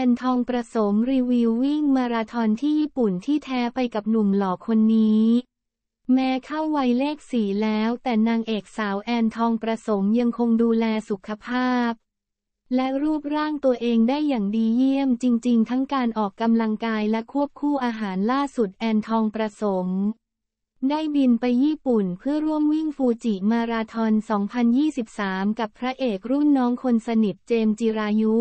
แนทองประสมรีวิววิ่ง มาราธอนที่ญี่ปุ่นที่แท้ไปกับหนุ่มหล่อคนนี้ แม้เข้าวัยเลขสีแล้วแต่นางเอกสาวแอนทองประสมยังคงดูแลสุขภาพ และรูปร่างตัวเองได้อย่างดีเยี่ยมจริงๆ ทั้งการออกกำลังกายและควบคู่อาหารล่าสุดแอนทองประสม ได้บินไปญี่ปุ่นเพื่อร่วมวิ่งฟูจิมาราธอน 2023 กับพระเอกรุ่นน้องคนสนิทเจมจิรายุ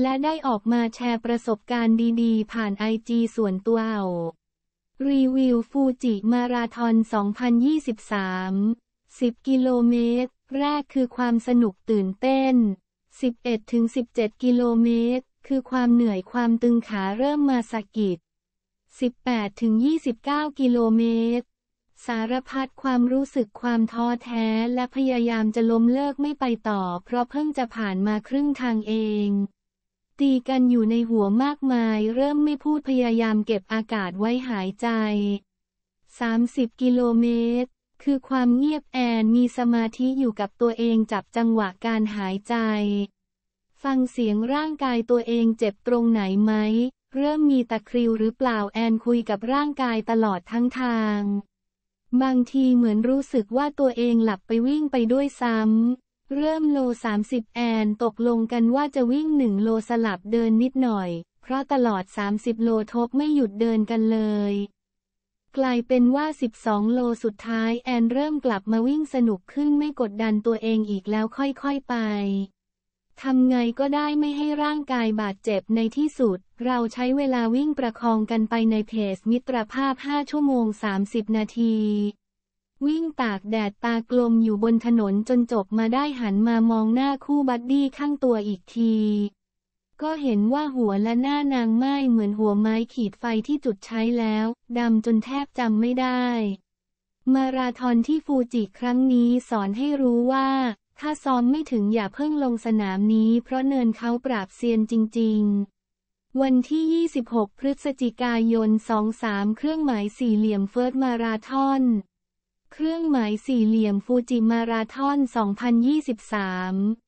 และได้ออกมาแชร์ประสบการณ์ดีๆ ผ่านไอจีส่วนตัว รีวิวฟูจิมาราทอน2023 10กิโลเมตรแรกคือความสนุกตื่นเต้น 11-17 กิโลเมตร คือความเหนื่อยความตึงขาเริ่มมาสะกิด18-29กิโลเมตรสารพัดความรู้สึกความท้อแท้และพยายามจะล้มเลิกไม่ไปต่อเพราะเพิ่งจะผ่านมาครึ่งทางเองตีกันอยู่ในหัวมากมายเริ่มไม่พูดพยายามเก็บอากาศไว้หายใจ 30กิโลเมตรคือความเงียบแอนมีสมาธิอยู่กับตัวเองจับจังหวะการหายใจ ฟังเสียงร่างกายตัวเองเจ็บตรงไหนไหม เริ่มมีตะคริวหรือเปล่าแอนคุยกับร่างกายตลอดทั้งทาง บางทีเหมือนรู้สึกว่าตัวเองหลับไปวิ่งไปด้วยซ้ำเริ่มโล 30 แอนตกลงกันว่าจะวิ่งหนึ่งโลสลับเดินนิดหน่อย เพราะตลอด 30 โลทบไม่หยุดเดินกันเลยกลายเป็นว่า 12 โลสุดท้ายแอนเริ่มกลับมาวิ่งสนุกขึ้นไม่กดดันตัวเองอีกแล้วค่อยๆไปทำไงก็ได้ไม่ให้ร่างกายบาดเจ็บในที่สุด เราใช้เวลาวิ่งประคองกันไปในเพจมิตรภาพ 5 ชั่วโมง 30 นาทีวิ่งตากแดดตากลมอยู่บนถนนจนจบมาได้หันมามองหน้าคู่บัดดี้ข้างตัวอีกที ก็เห็นว่าหัวและหน้านางไม้เหมือนหัวไม้ขีดไฟที่จุดใช้แล้วดำจนแทบจำไม่ได้ มาราธอนที่ฟูจิครั้งนี้สอนให้รู้ว่า ถ้าซ้อมไม่ถึงอย่าเพิ่งลงสนามนี้เพราะเนินเขาปราบเซียนจริงๆ วันที่ 26 พฤศจิกายน 23 เครื่องหมายสี่เหลี่ยมเฟิร์สมาราธอนเครื่องหมายสี่เหลี่ยมฟูจิมาราทอน 2023